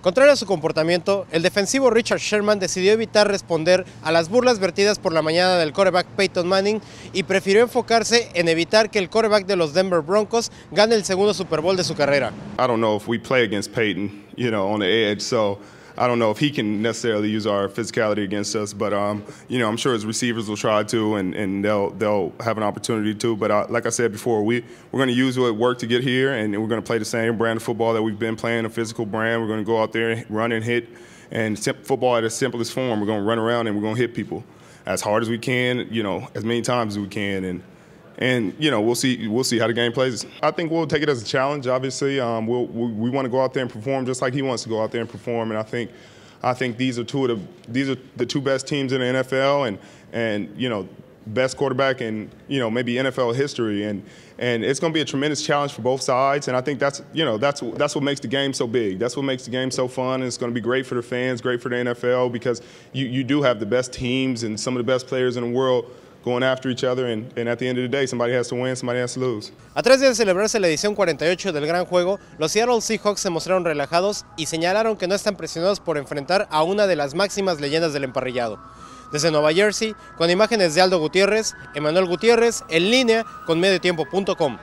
Contrario a su comportamiento, el defensivo Richard Sherman decidió evitar responder a las burlas vertidas por la mañana del coreback Peyton Manning y prefirió enfocarse en evitar que el coreback de los Denver Broncos gane el segundo Super Bowl de su carrera. Peyton, I don't know if he can necessarily use our physicality against us, but um, you know, I'm sure his receivers will try to, and, and they'll they'll have an opportunity to. But uh, like I said before, we we're going to use what worked to get here, and we're going to play the same brand of football that we've been playing, a physical brand. We're going to go out there and run and hit, and football at its simplest form. We're going to run around and we're going to hit people as hard as we can, you know, as many times as we can, and and you know we'll see we'll see how the game plays. I think we'll take it as a challenge. Obviously, um, we'll, we, we want to go out there and perform just like he wants to go out there and perform. And I think I think these are two of the these are the two best teams in the NFL, and and you know best quarterback in you know maybe NFL history, and and it's going to be a tremendous challenge for both sides. And I think that's you know that's that's what makes the game so big. That's what makes the game so fun, and it's going to be great for the fans, great for the NFL because you you do have the best teams and some of the best players in the world going A tres días de celebrarse la edición 48 del gran juego, los Seattle Seahawks se mostraron relajados y señalaron que no están presionados por enfrentar a una de las máximas leyendas del emparrillado. Desde Nueva Jersey, con imágenes de Aldo Gutiérrez, Emanuel Gutiérrez, en línea con mediotiempo.com.